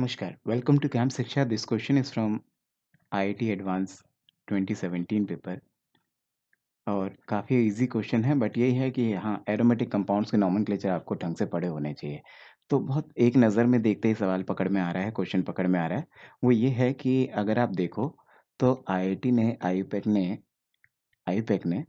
नमस्कार welcome to Camp Shiksha this question is from IIT advance 2017 paper और काफ़ी easy question है बट यही है कि हाँ एरोमेटिक कंपाउंड्स के नॉमन आपको ढंग से पड़े होने चाहिए तो बहुत एक नज़र में देखते ही सवाल पकड़ में आ रहा है क्वेश्चन पकड़ में आ रहा है वो ये है कि अगर आप देखो तो आई ने आई e ने आई e ने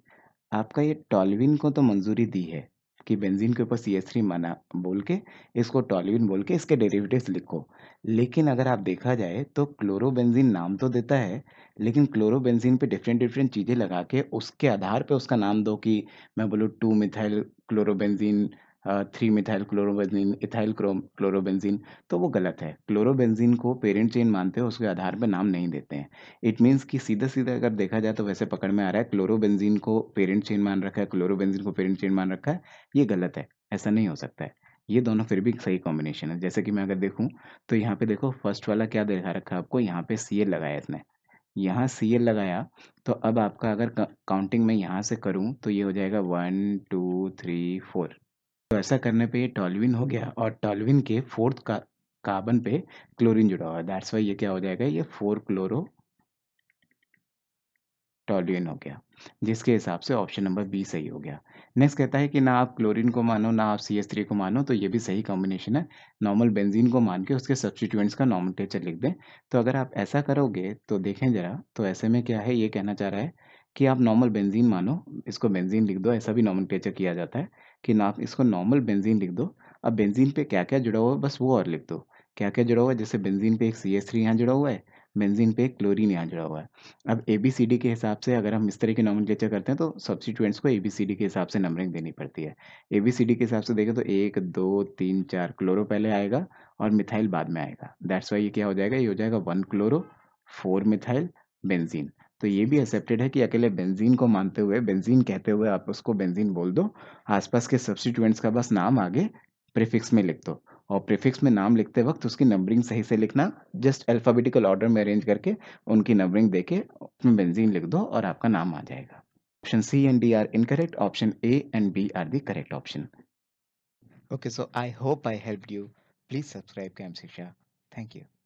आपका ये टॉलविन को तो मंजूरी दी है कि बेंजीन के ऊपर सी एस थ्री मना बोल के इसको टॉल्यून बोल के इसके डेरिवेटिव्स लिखो लेकिन अगर आप देखा जाए तो क्लोरोबेंजीन नाम तो देता है लेकिन क्लोरोबेंजीन पे डिफरेंट डिफरेंट चीज़ें लगा के उसके आधार पे उसका नाम दो कि मैं बोलूँ two methyl chlorobenzene three methyl chlorobenzene ethyl chlorobenzene तो वो गलत है क्लोरोबेंजीन को पेरेंट चेन मानते हैं उसके आधार पर नाम नहीं देते हैं इट मीन्स कि सीधा सीधा अगर देखा जाए तो वैसे पकड़ में आ रहा है क्लोरोबेंजीन को पेरेंट चेन मान रखा है क्लोरोबेंजीन को पेरेंट चेन मान रखा है ये गलत है ऐसा नहीं हो सकता है ये दोनों फिर भी सही कॉम्बिनेशन है जैसे कि मैं अगर देखूँ तो यहाँ पे देखो फर्स्ट वाला क्या दिखा रखा है आपको यहाँ पे सी लगाया इसने यहाँ सी एल लगाया तो अब आपका अगर काउंटिंग में यहाँ से करूँ तो ये हो जाएगा वन टू थ्री फोर तो ऐसा करने पे ये टॉलविन हो गया और टॉलविन के फोर्थ का कार्बन पे क्लोरीन जुड़ा हुआ दैट्स वाई ये क्या हो जाएगा ये फोर क्लोरो टॉलविन हो गया जिसके हिसाब से ऑप्शन नंबर बी सही हो गया नेक्स्ट कहता है कि ना आप क्लोरीन को मानो ना आप सी एस थ्री को मानो तो ये भी सही कॉम्बिनेशन है नॉर्मल बेंजीन को मान के उसके सब्सिट्यूएंट्स का नॉमन लिख दें तो अगर आप ऐसा करोगे तो देखें ज़रा तो ऐसे में क्या है ये कहना चाह रहा है कि आप नॉर्मल बेंज़ीन मानो, इसको बेंज़ीन लिख दो, ऐसा भी नोमेनक्लेचर किया जाता है, कि ना आप इसको नॉर्मल बेंज़ीन लिख दो। अब बेंज़ीन पे क्या-क्या जुड़ा हुआ है, बस वो और लिख दो। क्या-क्या जुड़ा हुआ है, जैसे बेंज़ीन पे एक सी एस थ्री यहाँ जुड़ा हुआ है, बेंज़ीन पे एक क्लोरीन यहाँ जुड़ा हुआ है। अब ए बी सी डी के हिसाब से अगर हम इस तरह की नोमेनक्लेचर करते हैं, तो सब्स्टिट्यूएंट्स को ए बी सी डी के हिसाब से नंबरिंग देनी पड़ती है। ए बी सी डी के हिसाब से देखें तो एक दो तीन चार क्लोरो पहले आएगा और मिथाइल बाद में आएगा। दैट्स वाई ये क्या हो जाएगा, ये हो जाएगा one chloro, four methyl, benzene. तो ये भी एक्सेप्टेड है कि अकेले बेंजीन को मानते हुए बेंजीन कहते हुए आप उसको बेंजीन बोल दो आसपास के सब्सिट्यूएंट्स का बस नाम आगे प्रीफिक्स में लिख दो और प्रीफिक्स में नाम लिखते वक्त उसकी नंबरिंग सही से लिखना जस्ट अल्फ़ाबेटिकल ऑर्डर में अरेंज करके उनकी नंबरिंग दे के उसमें बेंजीन लिख दो और आपका नाम आ जाएगा option C and D are incorrect option A and B are the correct option okay so I hope I help you please subscribe Cam Shiksha thank you